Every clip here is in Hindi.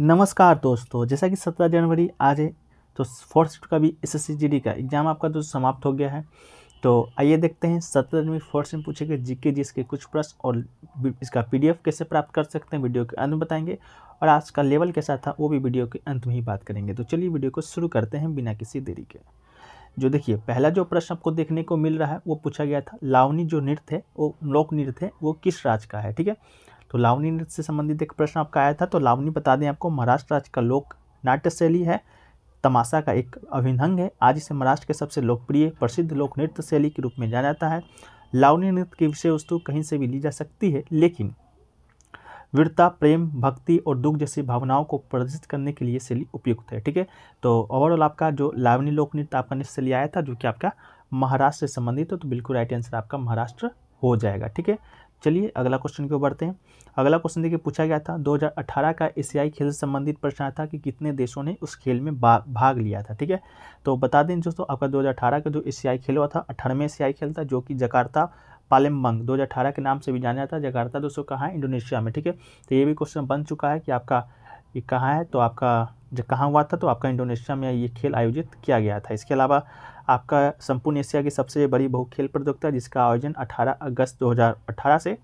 नमस्कार दोस्तों जैसा कि सत्रह जनवरी आज है तो फोर्थ शिफ्ट का भी एस एस का एग्ज़ाम आपका दोस्त तो समाप्त हो गया है तो आइए देखते हैं सत्रह जनवरी फोर्थ से पूछे गए जी के जी के कुछ प्रश्न और इसका पीडीएफ कैसे प्राप्त कर सकते हैं वीडियो के अंत में बताएंगे और आज का लेवल कैसा था वो भी वीडियो के अंत में ही बात करेंगे तो चलिए वीडियो को शुरू करते हैं बिना किसी देरी के जो देखिए पहला जो प्रश्न आपको देखने को मिल रहा है वो पूछा गया था लावनी जो नृत्य है वो लोक नृत्य है वो किस राज्य का है ठीक है तो लावनी नृत्य से संबंधित एक प्रश्न आपका आया था तो लावनी बता दें आपको महाराष्ट्र राज्य का लोक नाट्य शैली है तमाशा का एक अभिनंग है आज इसे महाराष्ट्र के सबसे लोकप्रिय प्रसिद्ध लोक नृत्य शैली के रूप में जाना जाता है लावनी नृत्य की विषय वस्तु कहीं से भी ली जा सकती है लेकिन वीरता प्रेम भक्ति और दुख जैसी भावनाओं को प्रदर्शित करने के लिए शैली उपयुक्त है ठीक है तो ओवरऑल आपका जो लावनी लोक नृत्य आपका निश्चय शैली आया था जो कि आपका महाराष्ट्र से संबंधित हो तो बिल्कुल राइट आंसर आपका महाराष्ट्र हो जाएगा ठीक है चलिए अगला क्वेश्चन की ओर बढ़ते हैं अगला क्वेश्चन देखिए पूछा गया था 2018 का एशियाई खेल से संबंधित प्रश्न आया था कि कितने देशों ने उस खेल में भाग लिया था ठीक है तो बता दें दोस्तों आपका 2018 का जो एशियाई खेल हुआ था अठारहवें एशियाई खेल था जो कि जकार्ता पालेमबंग 2018 के नाम से भी जाना जाता है जकार्ता दोस्तों कहाँ है इंडोनेशिया में ठीक है तो ये भी क्वेश्चन बन चुका है कि आपका ये कहाँ है तो आपका जब कहाँ हुआ था तो आपका इंडोनेशिया में ये खेल आयोजित किया गया था इसके अलावा आपका संपूर्ण एशिया की सबसे बड़ी बहुखेल प्रतियोगिता जिसका आयोजन 18 अगस्त 2018 से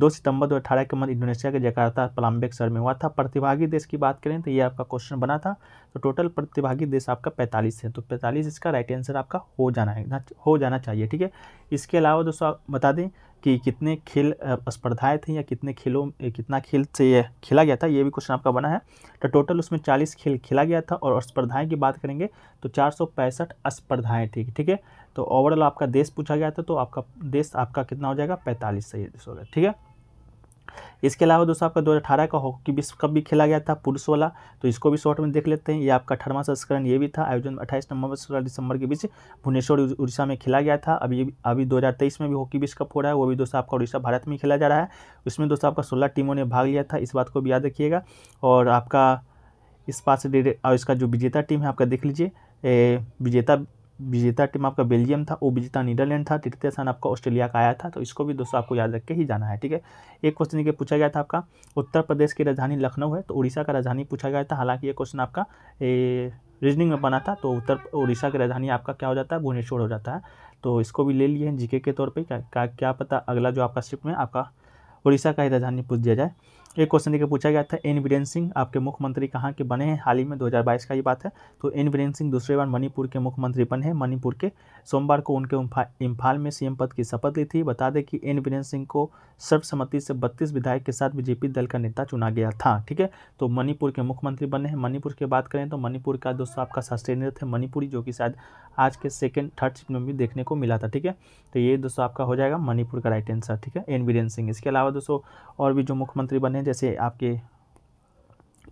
दो सितंबर 2018 के मध्य इंडोनेशिया के जकार्ता पलाम्बेक शहर में हुआ था प्रतिभागी देश की बात करें तो ये आपका क्वेश्चन बना था तो टोटल प्रतिभागी देश आपका 45 है तो 45 इसका राइट आंसर आपका हो जाना है हो जाना चाहिए ठीक है इसके अलावा दोस्तों आप बता दें कि कितने खेल स्पर्धाएँ थी या कितने खेलों कितना खेल से ये खेला गया था ये भी क्वेश्चन आपका बना है तो टोटल उसमें चालीस खेल खेला गया था और स्पर्धाएँ की बात करेंगे तो चार सौ पैंसठ स्पर्धाएँ ठीक ठीक है तो ओवरऑल आपका देश पूछा गया था तो आपका देश आपका कितना हो जाएगा पैंतालीस सही हो ठीक है इसके अलावा दोस्तों आपका 2018 का हॉकी विश्व कप भी खेला गया था पुरुष वाला तो इसको भी शॉर्ट में देख लेते हैं ये आपका अठारवा संस्करण ये भी था आयोजन अट्ठाईस नवंबर से दिसंबर के बीच भुवनेश्वर उड़ीसा में खेला गया था अभी अभी दो में भी हॉकी विश्व कप हो रहा है वो भी दोस्तों आपका उड़ीसा भारत में खेला जा रहा है उसमें दोस्तों आपका सोलह टीमों ने भाग लिया था इस बात को भी याद रखिएगा और आपका इस पास से और इसका जो विजेता टीम है आपका देख लीजिए विजेता विजेता टीम आपका बेल्जियम था वो विजेता नीदरलैंड था तृतीय स्थान आपका ऑस्ट्रेलिया का आया था तो इसको भी दोस्तों आपको याद रख के ही जाना है ठीक है एक क्वेश्चन ये पूछा गया था आपका उत्तर प्रदेश की राजधानी लखनऊ है तो उड़ीसा का राजधानी पूछा गया था हालांकि ये क्वेश्चन आपका रीजनिंग में बना था तो उत्तर उड़ीसा की राजधानी आपका क्या हो जाता है भुवनेश्वर हो जाता है तो इसको भी ले लिए हैं जीके के तौर पर क्या, क्या क्या पता अगला जो आपका शिफ्ट में आपका उड़ीसा का ही राजधानी पूछ दिया जाए एक क्वेश्चन देखिए पूछा गया था एन बीरेन सिंह आपके मुख्यमंत्री कहाँ के बने हैं हाल ही में 2022 का ये बात है तो एन बीरेन सिंह दूसरे बार मणिपुर के मुख्यमंत्री बने हैं मणिपुर के सोमवार को उनके इम्फाल में सीएम पद की शपथ ली थी बता दें कि एन बीरेन सिंह को सर्वसम्मति से बत्तीस विधायक के साथ बीजेपी दल का नेता चुना गया था ठीक है तो मणिपुर के मुख्यमंत्री बने हैं मणिपुर की बात करें तो मणिपुर का दोस्तों आपका नृत्य है मणिपुरी जो कि शायद आज के सेकेंड थर्ड शिफ्ट में भी देखने को मिला था ठीक है तो ये दोस्तों आपका हो जाएगा मणिपुर का राइट आंसर ठीक है एन बीरेन सिंह इसके अलावा दोस्तों और भी जो मुख्यमंत्री बने जैसे आपके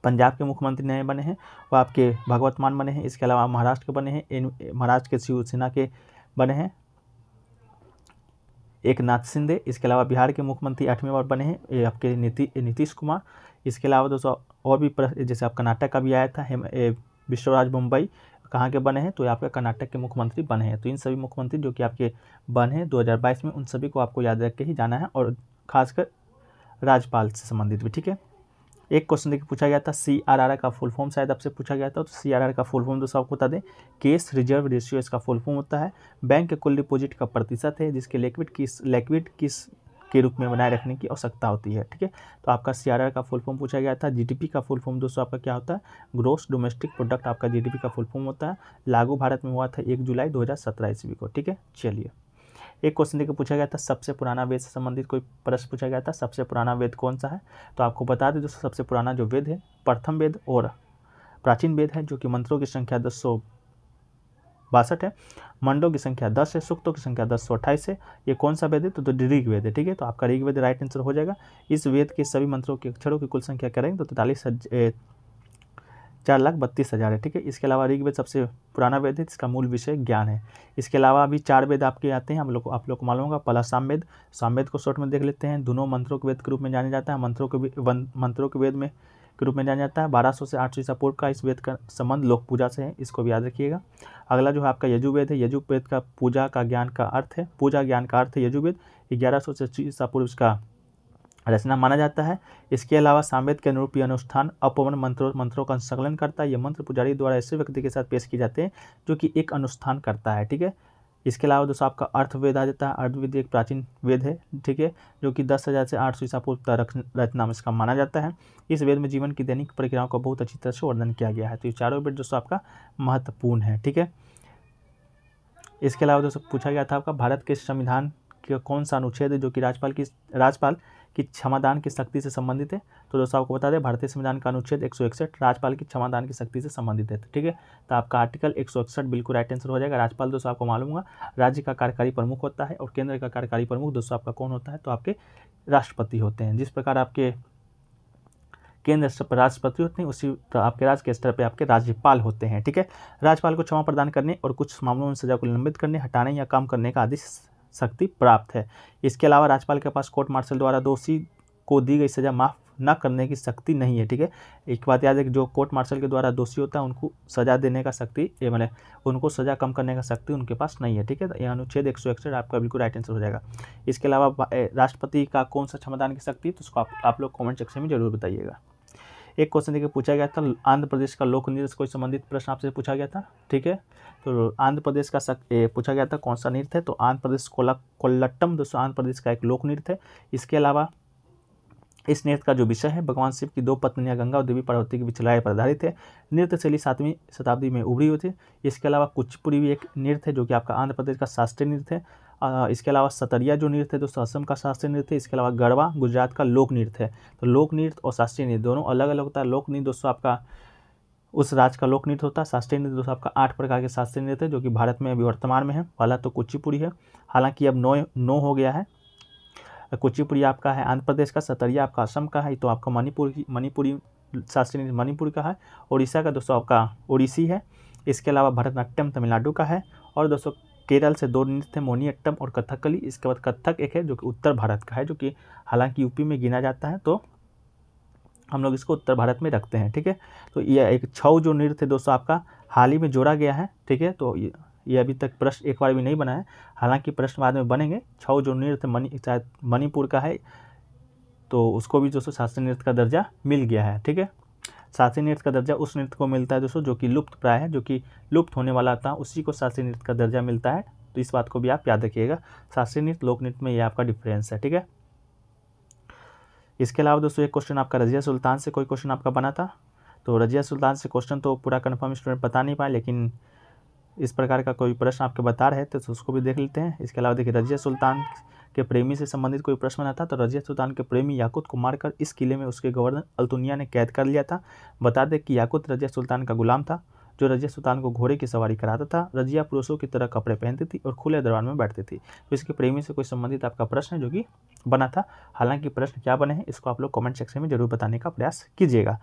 पंजाब के मुख्यमंत्री नए बने हैं वो आपके भगवत मान बने हैं इसके अलावा महाराष्ट्र के बने हैं इन महाराष्ट्र के शिवसेना के बने हैं एक नाथ सिंधे इसके अलावा बिहार के मुख्यमंत्री आठवीं बार बने हैं ये आपके नीति नीतीश कुमार इसके अलावा दोस्तों और भी जैसे आप कर्नाटक का भी आया था विश्वराज मुंबई कहाँ के बने हैं तो ये आपके कर्नाटक के मुख्यमंत्री बने हैं तो इन सभी मुख्यमंत्री जो कि आपके बने हैं 2022 में उन सभी को आपको याद रख के ही जाना है और खासकर राजपाल से संबंधित भी ठीक है एक क्वेश्चन देखिए पूछा गया था सी आर आर का फुल फॉर्म शायद आपसे पूछा गया था तो सी आर आर का फुल फॉर्म दोस्तों आपको बता दें केस रिजर्व रेशियो इसका फुल फॉर्म होता है बैंक के कुल डिपोजिट का प्रतिशत है जिसके लिक्विड किस लिक्विड किस के रूप में बनाए रखने की आवश्यकता होती है ठीक है तो आपका सी का फुल फॉर्म पूछा गया था जीडीपी का फुल फॉर्म दोस्तों आपका क्या होता है ग्रोस डोमेस्टिक प्रोडक्ट आपका जीडीपी का फुल फॉर्म होता है लागू भारत में हुआ था एक जुलाई दो हज़ार ईस्वी को ठीक है चलिए एक क्वेश्चन देखिए पूछा गया था सबसे पुराना वेद से संबंधित कोई प्रश्न पूछा गया था सबसे पुराना वेद कौन सा है तो आपको बता दें दोस्तों सबसे पुराना जो वेद है प्रथम वेद और प्राचीन वेद है जो कि मंत्रों की संख्या दस सौ बासठ है मंडों की संख्या दस है सुक्तों की संख्या दस सौ अट्ठाईस है ये कौन सा वेद है तो, तो वेद है ठीक है तो आपका ऋग वेद राइट आंसर हो जाएगा इस वेद के सभी मंत्रों के अक्षरों की कुल संख्या करेंगे तो तैतालीस चार लाख बत्तीस हज़ार है ठीक है इसके अलावा ऋग्वेद सबसे पुराना वेद है इसका मूल विषय ज्ञान है इसके अलावा अभी चार वेद आपके आते हैं हम लोग आप लोग को मालूम होगा पहला सामवेद सामवेद को शॉर्ट में देख लेते हैं दोनों मंत्रों के वेद के रूप में जाने जाता है मंत्रों के मंत्रों के वेद में के रूप में जाना जाता है बारह से आठ ईसा पूर्व का इस वेद का संबंध लोक पूजा से है इसको भी याद रखिएगा अगला जो है आपका यजुर्वेद है यजुर्वेद का पूजा का ज्ञान का अर्थ है पूजा ज्ञान का अर्थ है यजुर्वेद ग्यारह सौ से ईसा पूर्व इसका रचना माना जाता है इसके अलावा सामवेद के अनुरूप यह अनुष्ठान अपवन मंत्रों मंत्रों का संकलन करता है यह मंत्र पुजारी द्वारा ऐसे व्यक्ति के साथ पेश किए जाते हैं जो कि एक अनुष्ठान करता है ठीक है इसके अलावा दोस्तों आपका अर्थवेद आ जाता है अर्थवेद एक प्राचीन वेद है ठीक है जो कि दस हज़ार से आठ सौ ईसा पूर्व रचना में इसका माना जाता है इस वेद में जीवन की दैनिक प्रक्रियाओं का बहुत अच्छी तरह से वर्णन किया गया है तो ये चारों वेद दोस्तों आपका महत्वपूर्ण है ठीक है इसके अलावा दोस्तों पूछा गया था आपका भारत के संविधान कौन सा अनुच्छेद है जो कि राज्यपाल की राज्यपाल की क्षमादान की शक्ति से संबंधित है तो दोस्तों आपको बता दें भारतीय संविधान का अनुच्छेद एक राज्यपाल की क्षमादान की शक्ति से संबंधित है ठीक है तो आपका आर्टिकल एक बिल्कुल राइट आंसर हो जाएगा राज्यपाल दोस्तों आपको मालूम होगा राज्य का कार्यकारी प्रमुख होता है और केंद्र का कार्यकारी प्रमुख दोस्तों आपका कौन होता है तो आपके राष्ट्रपति होते हैं जिस प्रकार आपके केंद्र स्तर पर राष्ट्रपति होते हैं उसी आपके राज्य के स्तर पर आपके राज्यपाल होते हैं ठीक है राज्यपाल को क्षमा प्रदान करने और कुछ मामलों में सजा को निलंबित करने हटाने या काम करने का आदेश शक्ति प्राप्त है इसके अलावा राज्यपाल के पास कोर्ट मार्शल द्वारा दोषी को दी गई सज़ा माफ न करने की शक्ति नहीं है ठीक है एक बात याद है कि जो कोर्ट मार्शल के द्वारा दोषी होता है उनको सजा देने का शक्ति ये मैंने उनको सजा कम करने का शक्ति उनके पास नहीं है ठीक है यह अनुच्छेद एक सौ इकसठ आपका बिल्कुल राइट आंसर हो जाएगा इसके अलावा राष्ट्रपति का कौन सा क्षमादान की शक्ति तो उसको आप, आप लोग कॉमेंट सेक्शन में जरूर बताइएगा एक क्वेश्चन देखिए पूछा गया था आंध्र प्रदेश का लोक नृत्य कोई संबंधित प्रश्न आपसे पूछा गया था ठीक है तो आंध्र प्रदेश का सक, ए, पूछा गया था कौन सा नृत्य है तो आंध्र प्रदेश कोला कोल्लट्टम दोस्तों आंध्र प्रदेश का एक लोक नृत्य है इसके अलावा इस नृत्य का जो विषय है भगवान शिव की दो पत्नियां गंगा और देवी पार्वती के विचलाय पर आधारित है नृत्य शैली सातवीं शताब्दी में उभरी हुई थी इसके अलावा कुचपुरी भी एक नृत्य है जो कि आपका आंध्र प्रदेश का शास्त्रीय नृत्य है इसके अलावा सतरिया जो नृत्य है दोस्तों असम का शास्त्रीय नृत्य है इसके अलावा गरबा गुजरात का लोक नृत्य है तो लोक नृत्य और शास्त्रीय नृत्य दोनों अलग अलग होता है लोक नृत्य दोस्तों आपका उस राज्य का लोक नृत्य होता है शास्त्रीय नृत्य दोस्तों आपका आठ प्रकार के शास्त्रीय नृत्य है जो कि भारत में अभी वर्तमान में है पहला तो कुचिपुड़ी है हालांकि अब नौ नौ हो गया है तो कुचिपुड़ी आपका है आंध्र प्रदेश का सतरिया आपका असम का है तो आपका मणिपुर मणिपुरी शास्त्रीय मणिपुर का है उड़ीसा का दोस्तों आपका उड़ीसी है इसके अलावा भरतनाट्यम तमिलनाडु का है और दोस्तों केरल से दो नृत्य मोनियट्टम और कथकली इसके बाद कथक एक है जो कि उत्तर भारत का है जो कि हालांकि यूपी में गिना जाता है तो हम लोग इसको उत्तर भारत में रखते हैं ठीक है तो यह एक छऊ जो नृत्य है दोस्तों आपका हाल ही में जोड़ा गया है ठीक है तो ये अभी तक प्रश्न एक बार भी नहीं बना है हालांकि प्रश्न बाद में बनेंगे छऊ जो नृत्य मणि शायद मणिपुर का है तो उसको भी दोस्तों शास्त्रीय नृत्य का दर्जा मिल गया है ठीक है शास्त्रीय नृत्य का दर्जा उस नृत्य को मिलता है दोस्तों जो कि लुप्त प्राय है जो कि लुप्त होने वाला था उसी को शास्त्रीय नृत्य का दर्जा मिलता है तो इस बात को भी आप याद रखिएगा शास्त्रीय नृत्य लोक नृत्य में ये आपका डिफरेंस है ठीक है इसके अलावा दोस्तों एक क्वेश्चन आपका रजिया सुल्तान से कोई क्वेश्चन आपका बना था तो रजिया सुल्तान से क्वेश्चन तो पूरा कन्फर्म स्टूडेंट बता नहीं पाए लेकिन इस प्रकार का कोई प्रश्न आपके बता रहे थे तो उसको भी देख लेते हैं इसके अलावा देखिए रजिया सुल्तान के प्रेमी से संबंधित कोई प्रश्न बना था तो रजिया सुल्तान के प्रेमी याकूत को मारकर इस किले में उसके गवर्नर अल्तुनिया ने कैद कर लिया था बता दें कि याकूत रजिया सुल्तान का गुलाम था जो रजिया सुल्तान को घोड़े की सवारी कराता था रजिया पुरुषों की तरह कपड़े पहनती थी और खुले दरबार में बैठती थी तो इसके प्रेमी से कोई संबंधित आपका प्रश्न है जो कि बना था हालांकि प्रश्न क्या बने हैं इसको आप लोग कमेंट सेक्शन में जरूर बताने का प्रयास कीजिएगा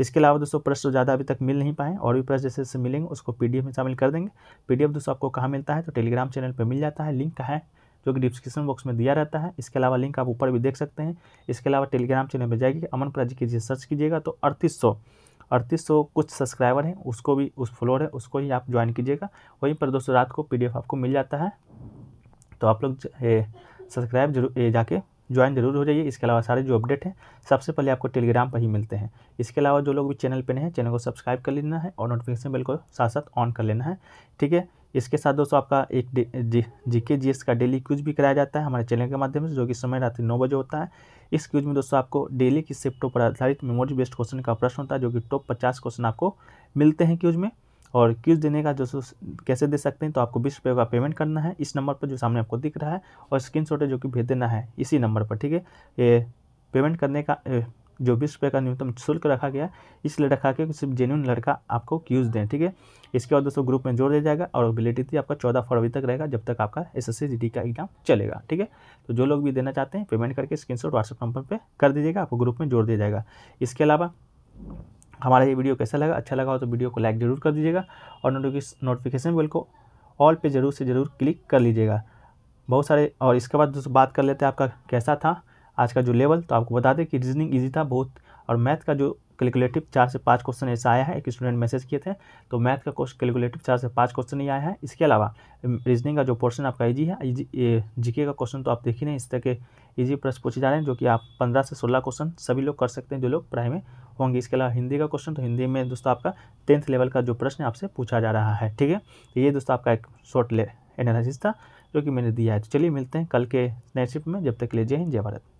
इसके अलावा दोस्तों प्रश्न तो ज़्यादा अभी तक मिल नहीं पाए और भी प्रश्न जैसे जैसे मिलेंगे उसको पी में शामिल कर देंगे पीडीएफ दोस्तों आपको कहाँ मिलता है तो टेलीग्राम चैनल पर मिल जाता है लिंक है जो कि डिस्क्रिप्शन बॉक्स में दिया रहता है इसके अलावा लिंक आप ऊपर भी देख सकते हैं इसके अलावा टेलीग्राम चैनल पर जाइए अमन प्राजी कीजिए सर्च कीजिएगा तो अड़तीस सौ अड़तीस सौ कुछ सब्सक्राइबर हैं उसको भी उस फ्लोर है उसको ही आप ज्वाइन कीजिएगा वहीं पर दोस्तों रात को पीडीएफ आपको मिल जाता है तो आप लोग सब्सक्राइब जरूर जाके ज्वाइन जरूर हो जाइए इसके अलावा सारे जो अपडेट हैं सबसे पहले आपको टेलीग्राम पर ही मिलते हैं इसके अलावा जो लोग भी चैनल पर नहीं हैं चैनल को सब्सक्राइब कर लेना है और नोटिफिकेशन बिल को साथ साथ ऑन कर लेना है ठीक है इसके साथ दोस्तों आपका एक जी के जी एस का डेली क्यूज भी कराया जाता है हमारे चैनल के माध्यम से जो कि समय रात्रि नौ बजे होता है इस क्यूज में दोस्तों आपको डेली की शिफ्टों पर आधारित मेमोरी बेस्ड क्वेश्चन का प्रश्न होता है जो कि टॉप पचास क्वेश्चन आपको मिलते हैं क्यूज में और क्यूज देने का जो कैसे दे सकते हैं तो आपको बीस रुपये का पेमेंट करना है इस नंबर पर जो सामने आपको दिख रहा है और स्क्रीन शॉट है जो कि भेज देना है इसी नंबर पर ठीक है ये पेमेंट करने का जो बीस रुपये का न्यूनतम शुल्क रखा गया इसलिए रखा गया कि सिर्फ जेन्यून लड़का आपको क्यूज़ दें ठीक है इसके बाद दोस्तों ग्रुप में जोड़ दिया जाएगा और वैलिडिटी आपका चौदह फरवरी तक रहेगा जब तक आपका एस एस का एग्जाम चलेगा ठीक है तो जो लोग भी देना चाहते हैं पेमेंट करके स्क्रीन शॉट व्हाट्सएप नंबर पर कर दीजिएगा आपको ग्रुप में जोड़ दिया जाएगा इसके अलावा हमारा ये वीडियो कैसा लगा अच्छा लगा हो तो वीडियो को लाइक ज़रूर कर दीजिएगा और नोटिफिकेशन बिल को ऑल पे ज़रूर से ज़रूर क्लिक कर लीजिएगा बहुत सारे और इसके बाद दोस्तों बात कर लेते हैं आपका कैसा था आज का जो लेवल तो आपको बता दें कि रीजनिंग ईजी था बहुत और मैथ का जो कैलकुलेटिव चार से पाँच क्वेश्चन ऐसा आया है एक स्टूडेंट मैसेज किए थे तो मैथ का कोर्स कैलकुलेटिव चार से पाँच क्वेश्चन ही आया है इसके अलावा रीजनिंग का जो पोर्शन आपका ईजी है जीके का क्वेश्चन तो आप देख ही नहीं इस तरह के ईजी प्रश्न पूछे जा रहे हैं जो कि आप पंद्रह से सोलह क्वेश्चन सभी लोग कर सकते हैं जो लोग पढ़ाई में होंगे इसके अलावा हिंदी का क्वेश्चन तो हिंदी में दोस्तों आपका टेंथ लेवल का जो प्रश्न आपसे पूछा जा रहा है ठीक है तो ये दोस्तों आपका एक शॉर्ट एनालिसिस था जो कि मैंने दिया है तो चलिए मिलते हैं कल के नए शिफ्ट में जब तक लीजिए जय हिंद जय भारत